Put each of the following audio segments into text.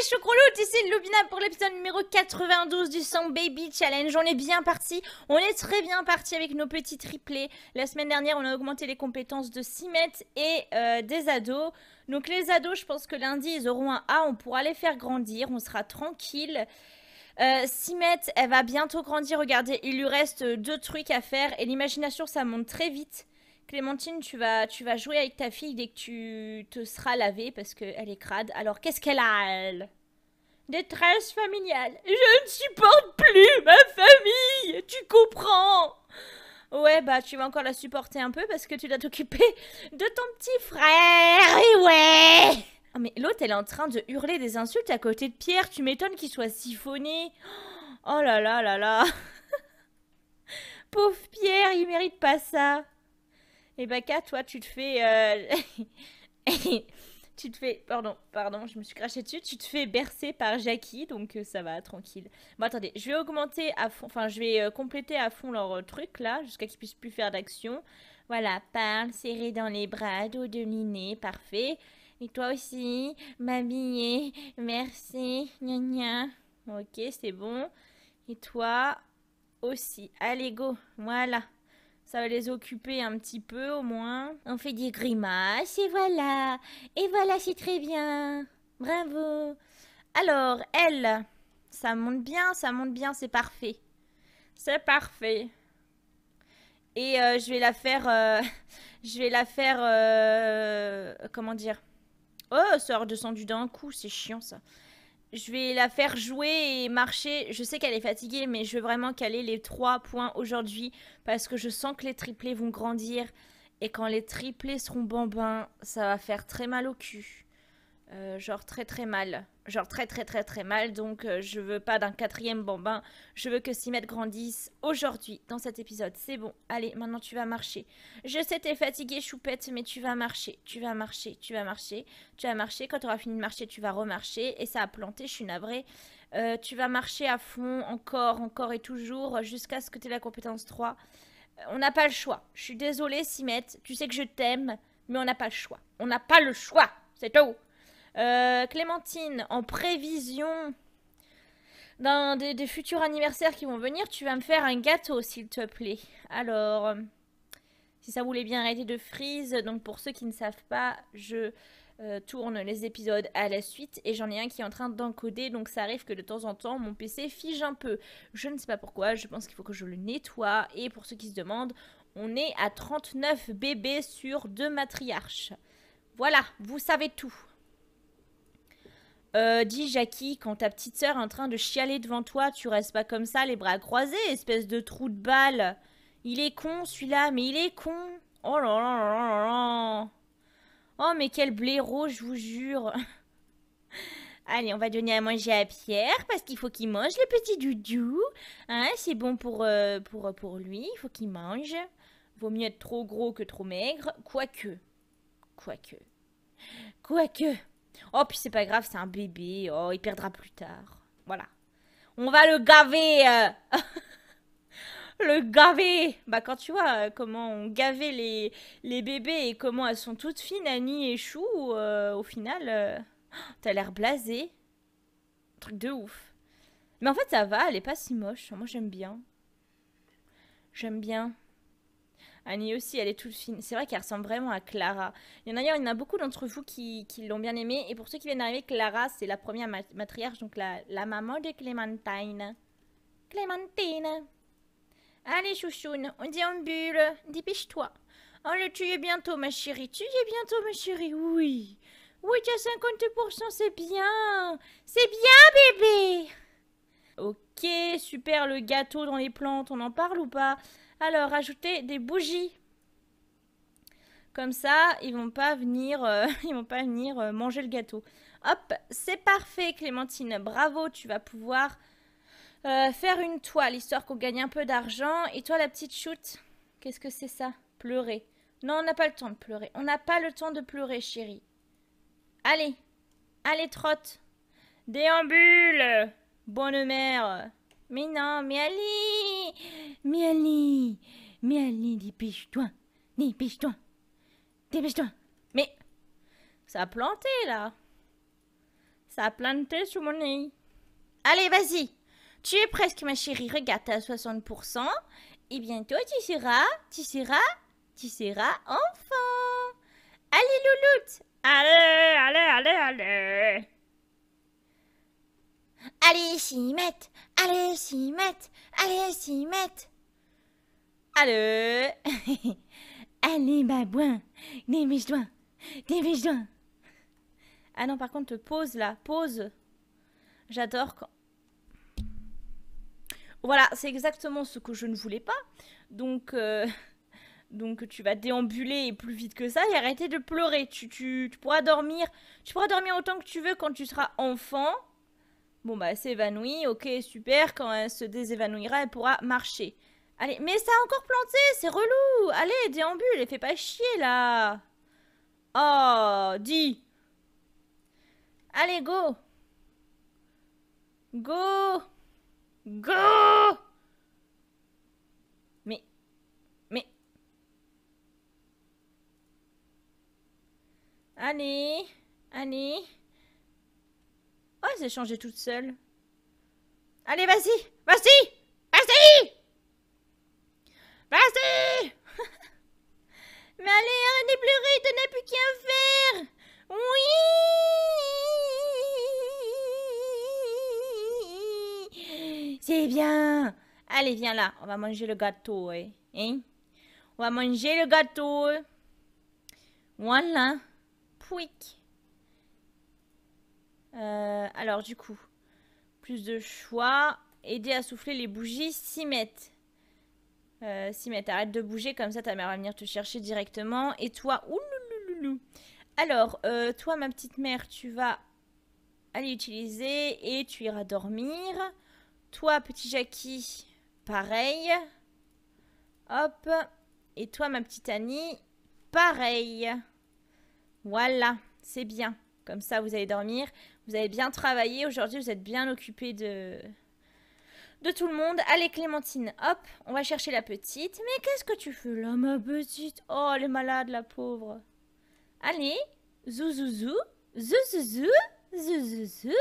les choucrouloutes, ici Lubina pour l'épisode numéro 92 du Song Baby Challenge. On est bien parti, on est très bien parti avec nos petits triplés. La semaine dernière, on a augmenté les compétences de 6 et euh, des ados. Donc les ados, je pense que lundi, ils auront un A, on pourra les faire grandir, on sera tranquille. Euh, Simette, elle va bientôt grandir, regardez, il lui reste euh, deux trucs à faire et l'imagination, ça monte très vite. Clémentine, tu vas, tu vas jouer avec ta fille dès que tu te seras lavée parce qu'elle est crade. Alors, qu'est-ce qu'elle a, elle Détresse familiale. Je ne supporte plus ma famille, tu comprends Ouais, bah tu vas encore la supporter un peu parce que tu dois t'occuper de ton petit frère. Et ouais oh, Mais l'autre, elle est en train de hurler des insultes à côté de Pierre. Tu m'étonnes qu'il soit siphonné. Oh là là là là. Pauvre Pierre, il mérite pas ça. Et eh ben, Baka, toi, tu te fais. Euh, tu te fais. Pardon, pardon, je me suis craché dessus. Tu te fais bercer par Jackie, donc euh, ça va, tranquille. Bon, attendez, je vais augmenter à fond. Enfin, je vais euh, compléter à fond leur truc là, jusqu'à qu'ils puissent plus faire d'action. Voilà, parle, serré dans les bras, dos de liné, parfait. Et toi aussi, m'habiller, merci, gna gna. Ok, c'est bon. Et toi aussi. Allez, go. Voilà. Ça va les occuper un petit peu au moins. On fait des grimaces et voilà. Et voilà, c'est très bien. Bravo. Alors, elle, ça monte bien, ça monte bien, c'est parfait. C'est parfait. Et euh, je vais la faire... Euh, je vais la faire... Euh, comment dire Oh, ça a redescendu d'un coup, c'est chiant ça. Je vais la faire jouer et marcher. Je sais qu'elle est fatiguée, mais je veux vraiment qu'elle ait les trois points aujourd'hui parce que je sens que les triplés vont grandir. Et quand les triplés seront bambins, ça va faire très mal au cul. Euh, genre très très mal. Genre très très très très mal. Donc euh, je veux pas d'un quatrième bambin. Je veux que Simette grandisse aujourd'hui dans cet épisode. C'est bon. Allez, maintenant tu vas marcher. Je sais t'es fatiguée choupette, mais tu vas marcher. Tu vas marcher. Tu vas marcher. Tu vas marcher. Quand tu auras fini de marcher, tu vas remarcher. Et ça a planté, je suis navrée. Euh, tu vas marcher à fond encore, encore et toujours jusqu'à ce que tu aies la compétence 3. On n'a pas le choix. Je suis désolée Simette Tu sais que je t'aime, mais on n'a pas le choix. On n'a pas le choix. C'est tout. Euh, Clémentine, en prévision d'un des, futurs anniversaires qui vont venir, tu vas me faire un gâteau, s'il te plaît. Alors, euh, si ça voulait bien arrêter de frise, donc pour ceux qui ne savent pas, je euh, tourne les épisodes à la suite et j'en ai un qui est en train d'encoder, donc ça arrive que de temps en temps, mon PC fige un peu. Je ne sais pas pourquoi, je pense qu'il faut que je le nettoie. Et pour ceux qui se demandent, on est à 39 bébés sur deux matriarches. Voilà, vous savez tout. Euh, dis Jackie, quand ta petite sœur est en train de chialer devant toi, tu restes pas comme ça, les bras croisés, espèce de trou de balle. Il est con celui-là, mais il est con. Oh là là là Oh mais quel blaireau, je vous jure. Allez, on va donner à manger à Pierre parce qu'il faut qu'il mange le petit doudou. Hein, c'est bon pour, euh, pour, pour lui, il faut qu'il mange. Vaut mieux être trop gros que trop maigre, quoique. Quoique. Quoique. Oh, puis c'est pas grave, c'est un bébé. Oh, il perdra plus tard. Voilà. On va le gaver. Euh. le gaver. Bah, quand tu vois euh, comment on gavait les, bébés et comment elles sont toutes fines, Annie et Chou, euh, au final, t'as l'air blasé. Truc de ouf. Mais en fait, ça va, elle est pas si moche. Moi, j'aime bien. J'aime bien. Annie aussi, elle est toute fine. C'est vrai qu'elle ressemble vraiment à Clara. Il y en a d'ailleurs, il y en a beaucoup d'entre vous qui, l'ont bien aimée. Et pour ceux qui viennent d'arriver, Clara, c'est la première matriarche, donc la, la maman de Clémentine. Clémentine Allez, chouchoune, on dit en bulle, dépêche-toi. On oh, le tue bientôt, ma chérie. Tu Tue bientôt, ma chérie, oui. Oui, tu as 50%, c'est bien. C'est bien, bébé. Ok, super, le gâteau dans les plantes, on en parle ou pas alors, ajoutez des bougies. Comme ça, ils vont pas venir, euh, ils vont pas venir euh, manger le gâteau. Hop, c'est parfait, Clémentine. Bravo, tu vas pouvoir euh, faire une toile, histoire qu'on gagne un peu d'argent. Et toi, la petite shoot, qu'est-ce que c'est ça Pleurer. Non, on n'a pas le temps de pleurer. On n'a pas le temps de pleurer, chérie. Allez, allez, trotte. Déambule, bonne mère. Mais non, mais allez Miali Miali, dépêche-toi Dépêche-toi Dépêche-toi Mais ça a planté là Ça a planté sous mon nez Allez, vas-y Tu es presque ma chérie, regarde, 60%, et bientôt tu seras, tu seras, tu seras enfant Allez, louloute Allez, allez, allez, allez Allez s'y mettre Allez s'y mettre Allez s'y mettre Allez Allez, babouin Dépêche-toi Dépêche-toi Ah non, par contre, pose, là, pause J'adore quand... Voilà, c'est exactement ce que je ne voulais pas. Donc, euh, donc tu vas déambuler plus vite que ça et arrêter de pleurer. Tu, tu, tu, pourras dormir, tu pourras dormir autant que tu veux quand tu seras enfant. Bon bah, elle s'évanouit, ok, super. Quand elle se désévanouira, elle pourra marcher. Allez, mais ça a encore planté, c'est relou Allez, déambule et fais pas chier, là Oh, dis Allez, go Go Go Mais... Mais... Allez Allez Oh, elle s'est changée toute seule Allez, vas-y Vas-y Vas-y Passé. Mais allez, arrêtez de pleurer, t'en as plus qu'un faire Oui C'est bien Allez, viens là, on va manger le gâteau, hein, hein? On va manger le gâteau Voilà Pouic euh, Alors, du coup, plus de choix. Aider à souffler les bougies, s'y mettent. Euh, si, mais t'arrêtes de bouger, comme ça ta mère va venir te chercher directement. Et toi, l'ou Alors, toi, ma petite mère, tu vas aller utiliser et tu iras dormir. Toi, petit Jackie, pareil. Hop. Et toi, ma petite Annie, pareil. Voilà, c'est bien. Comme ça, vous allez dormir. Vous avez bien travaillé. Aujourd'hui, vous êtes bien occupé de, de tout le monde. Allez Clémentine, hop, on va chercher la petite. Mais qu'est-ce que tu fais là, ma petite Oh, elle est malade, la pauvre. Allez, zouzouzou, zouzouzou, zouzouzou.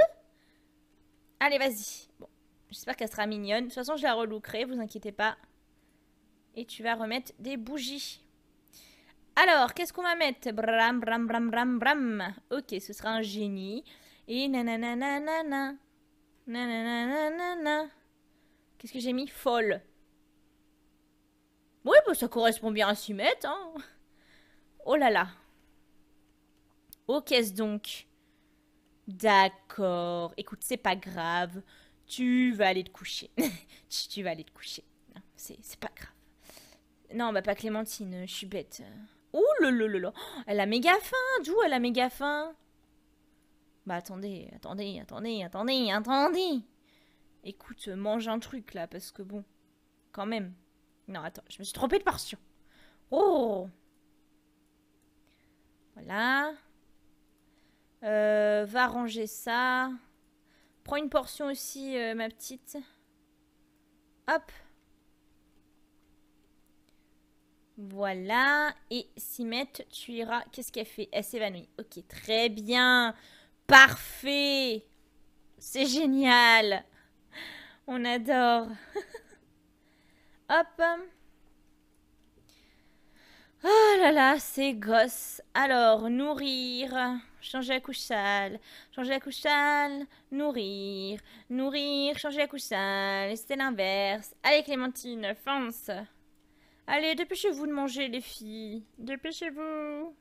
Allez, vas-y. Bon, j'espère qu'elle sera mignonne. De toute façon, je la ne vous inquiétez pas. Et tu vas remettre des bougies. Alors, qu'est-ce qu'on va mettre Bram, bram, bram, bram, bram. Ok, ce sera un génie. Et Nanana, nanana Qu'est-ce que j'ai mis Folle. Oui, bah, ça correspond bien à s'y mettre. Hein. Oh là là. Oh, qu'est-ce donc D'accord. Écoute, c'est pas grave. Tu vas aller te coucher. tu vas aller te coucher. C'est pas grave. Non, bah pas Clémentine, je suis bête. Oh le là Elle a méga faim, d'où elle a méga faim Bah attendez, attendez, attendez, attendez, attendez. Écoute, euh, mange un truc là, parce que bon, quand même. Non, attends, je me suis trompée de portion. Oh Voilà. Euh, va ranger ça. Prends une portion aussi, euh, ma petite. Hop. Voilà. Et Simette, tu iras. Qu'est-ce qu'elle fait Elle s'évanouit. Ok, très bien. Parfait. C'est génial. On adore. Hop. Oh là là, c'est grosse. Alors, nourrir, changer la couche changer la couche nourrir, nourrir, changer la couche sale. C'était l'inverse. Allez, Clémentine, fonce. Allez, dépêchez-vous de manger, les filles. Dépêchez-vous.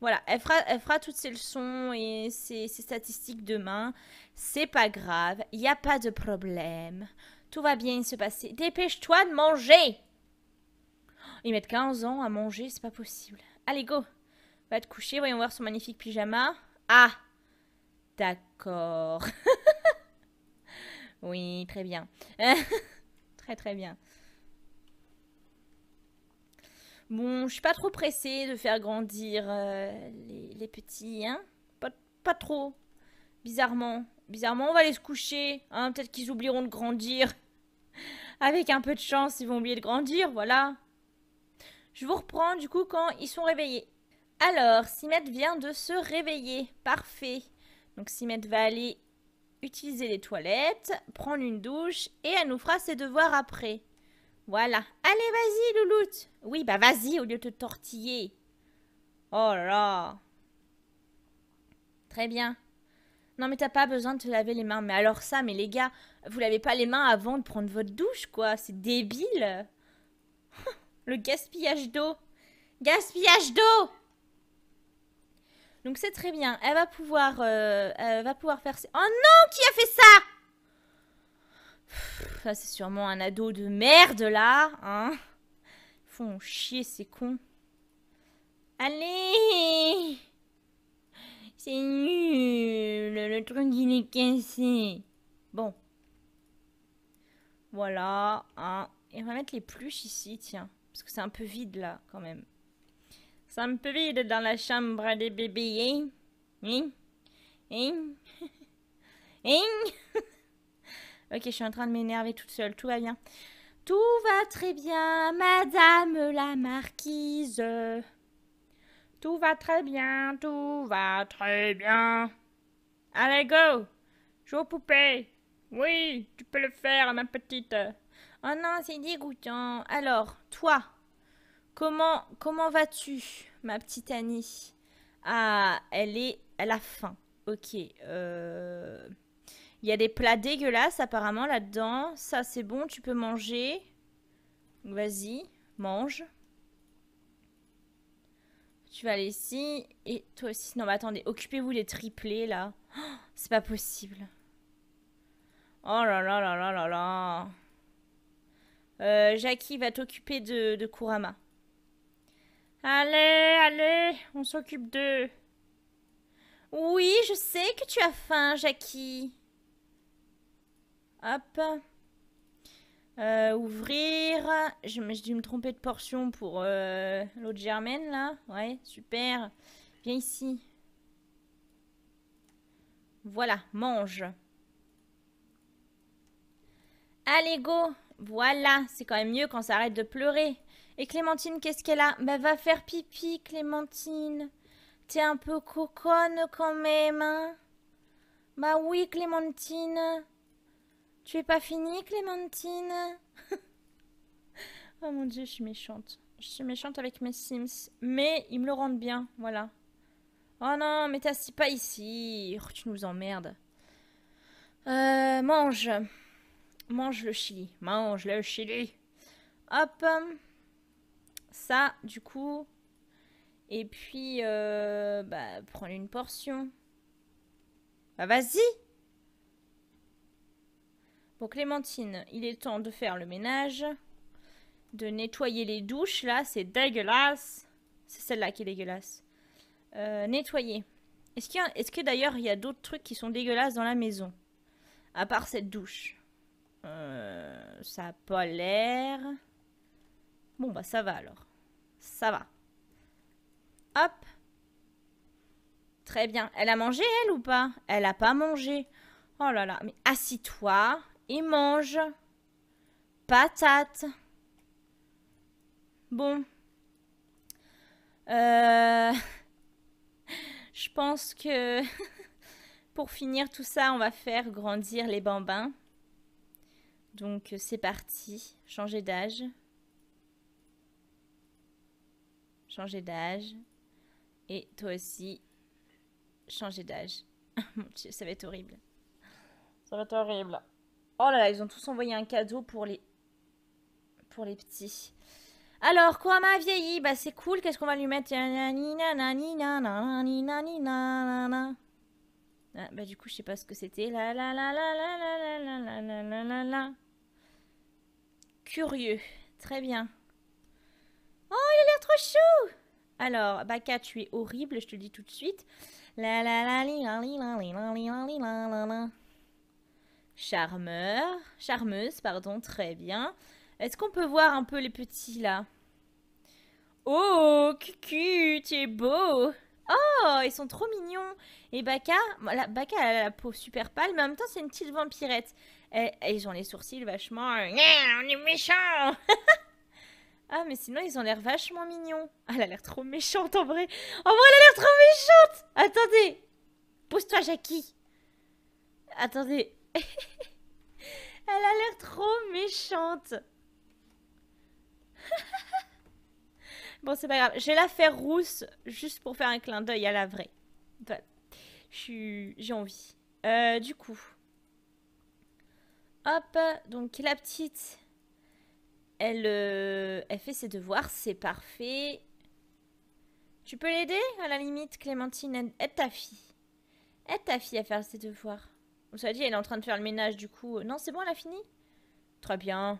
Voilà, elle fera, fera toutes ses leçons et ses, ses statistiques demain. C'est pas grave, Il y a pas de problème. Tout va bien se passer. Dépêche-toi de manger Il met 15 ans à manger, c'est pas possible. Allez, go Va te coucher, voyons voir son magnifique pyjama. Ah D'accord. oui, très bien. très très bien. Bon, je suis pas trop pressée de faire grandir euh, les, petits, hein pas trop, bizarrement. Bizarrement, on va aller se coucher. Hein, peut-être qu'ils oublieront de grandir. Avec un peu de chance, ils vont oublier de grandir, voilà. Je vous reprends du coup quand ils sont réveillés. Alors, Simette vient de se réveiller. Parfait. Donc Simette va aller utiliser les toilettes, prendre une douche et elle nous fera ses devoirs après. Voilà. Allez, vas-y, louloute. Oui, bah vas-y au lieu de te tortiller. Oh là là. Très bien. Non mais t'as pas besoin de te laver les mains. Mais alors ça, mais les gars, vous lavez pas les mains avant de prendre votre douche, quoi. C'est débile. Le gaspillage d'eau. Gaspillage d'eau Donc c'est très bien. Elle va pouvoir, euh, elle va pouvoir faire... Oh non, qui a fait ça Ça c'est sûrement un ado de merde là. Hein Ils font chier ces cons. Allez c'est nul, le truc il est cassé. Bon. Voilà, hein. Et on va mettre les pluches ici, tiens. Parce que c'est un peu vide là, quand même. C'est un peu vide dans la chambre des bébés, hein Hein Hein, hein. Ok, je suis en train de m'énerver toute seule, tout va bien. Tout va très bien, madame la marquise. Tout va très bien, tout va très bien. Allez, go Joue poupée. Oui, tu peux le faire, ma petite. Oh non, c'est dégoûtant. Alors, toi, comment, comment vas-tu, ma petite Annie Ah, elle est elle a faim. Ok. Euh, il y a des plats dégueulasses apparemment là-dedans. Ça, c'est bon, tu peux manger. Vas-y, mange. Tu vas aller ici. Et toi aussi. Non, mais attendez. Occupez-vous des triplés, là. Oh, c'est pas possible. Oh là là là là là là. Euh, Jackie va t'occuper de, de Kurama. Allez, allez, on s'occupe d'eux. Oui, je sais que tu as faim, Jackie. Hop. Euh, ouvrir. Je dû me tromper de portion pour l'eau l'autre germaine là. Ouais, super. Viens ici. Voilà, mange. Allez, go Voilà, c'est quand même mieux quand ça arrête de pleurer. Et Clémentine, qu'est-ce qu'elle a Bah, va faire pipi, Clémentine. T'es un peu coconne quand même, hein. Bah oui, Clémentine. Tu es pas fini, Clémentine Oh mon dieu, je suis méchante. Je suis méchante avec mes Sims. Mais ils me le rendent bien, voilà. Oh non, mais si pas ici. Oh, tu nous emmerdes. Euh, mange. Mange le chili. Mange le chili. Hop. Ça, du coup. Et puis, euh, bah, prends une portion. Bah vas-y Bon, Clémentine, il est temps de faire le ménage. De nettoyer les douches, là, c'est dégueulasse. C'est celle-là qui est dégueulasse. Euh, nettoyer. Est-ce qu est que d'ailleurs il y a d'autres trucs qui sont dégueulasses dans la maison À part cette douche. Euh, ça n'a pas l'air. Bon, bah ça va alors. Ça va. Hop. Très bien. Elle a mangé, elle, ou pas Elle a pas mangé. Oh là là, mais assis-toi. Ils mange. Patate. Bon. Euh, je pense que pour finir tout ça, on va faire grandir les bambins. Donc euh, c'est parti. Changer d'âge. Changer d'âge. Et toi aussi, changer d'âge. ça va être horrible. Ça va être horrible. Oh là là, ils ont tous envoyé un cadeau pour les... Pour les petits. Alors, Kurama a vieilli. Bah, c'est cool. Qu'est-ce qu'on va lui mettre Bah, du coup, je sais pas ce que c'était. Curieux. Très bien. Oh, il a l'air trop chou Alors, Baka, tu es horrible, je te le dis tout de suite charmeur, charmeuse, pardon, très bien. Est-ce qu'on peut voir un peu les petits là Oh, Cucu, tu es beau Oh, ils sont trop mignons Et Baka, la, Baka a la peau super pâle, mais en même temps c'est une petite vampirette. Et, ils ont les sourcils vachement... Euh, on est méchant Ah, mais sinon ils ont l'air vachement mignons. Ah, elle a l'air trop méchante en vrai En vrai, elle a l'air trop méchante Attendez pose toi Jackie Attendez, elle a l'air trop méchante. bon, c'est pas grave. Je vais la faire rousse juste pour faire un clin d'œil à la vraie. J'ai envie. Euh, du coup. Hop, donc la petite, elle, euh, elle fait ses devoirs, c'est parfait. Tu peux l'aider à la limite, Clémentine Aide ta fille. Aide ta fille à faire ses devoirs. On s'est dit, elle est en train de faire le ménage du coup. Euh, non, c'est bon, elle a fini Très bien.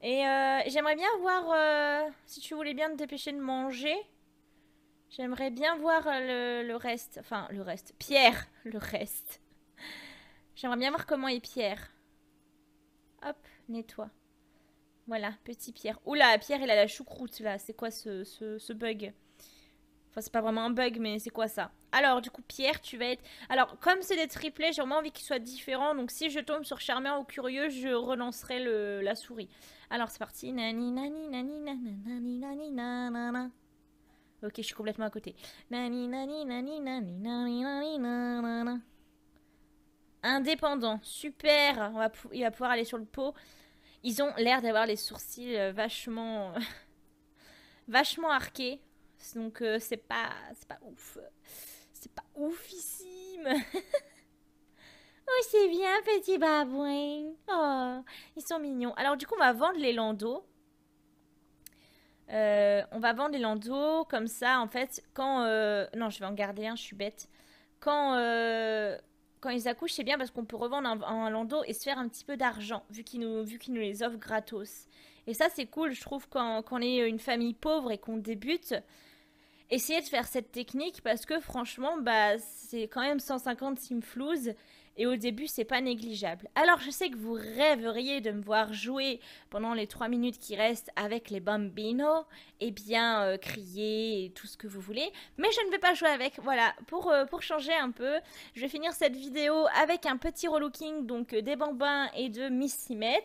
Et euh, j'aimerais bien voir, euh, si tu voulais bien te dépêcher de manger, j'aimerais bien voir le, reste. Enfin, le reste. Pierre, le reste. J'aimerais bien voir comment est Pierre. Hop, nettoie. Voilà, petit Pierre. Oula, Pierre, il a la choucroute là. C'est quoi ce bug Enfin, c'est pas vraiment un bug, mais c'est quoi ça alors, du coup, Pierre, tu vas être. Alors, comme c'est des triplés, j'ai vraiment envie qu'ils soient différents. Donc, si je tombe sur Charmant ou Curieux, je relancerai la souris. Alors, c'est parti. Nani, nani, nani, nani, nani, Ok, je suis complètement à côté. Nani, nani, nani, nani, nani, nani, Indépendant. Super. On va Il va pouvoir aller sur le pot. Ils ont l'air d'avoir les sourcils euh, vachement. vachement arqués. Donc, euh, c'est pas. C'est pas ouf c'est pas oufissime. oh, c'est bien, petit babouin. Oh, ils sont mignons. Alors, du coup, on va vendre les landaux. Euh, on va vendre les landaux comme ça, en fait, quand... Euh, non, je vais en garder un, je suis bête. Quand, euh, quand ils accouchent, c'est bien parce qu'on peut revendre un, landau et se faire un petit peu d'argent, vu qu'ils nous, nous les offrent gratos. Et ça, c'est cool, je trouve, quand, quand, on est une famille pauvre et qu'on débute, essayez de faire cette technique parce que franchement, bah, c'est quand même 150 simflouz et au début, c'est pas négligeable. Alors, je sais que vous rêveriez de me voir jouer pendant les 3 minutes qui restent avec les bambinos, et eh bien euh, crier et tout ce que vous voulez, mais je ne vais pas jouer avec. Voilà, pour, euh, pour changer un peu, je vais finir cette vidéo avec un petit relooking donc euh, des bambins et de Missy Met.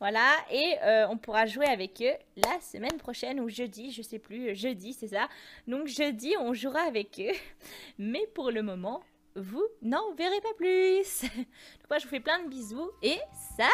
Voilà, et on pourra jouer avec eux la semaine prochaine ou jeudi, je sais plus, jeudi, c'est ça. Donc jeudi, on jouera avec eux. Mais pour le moment, vous n'en verrez pas plus. Donc moi, je vous fais plein de bisous et salut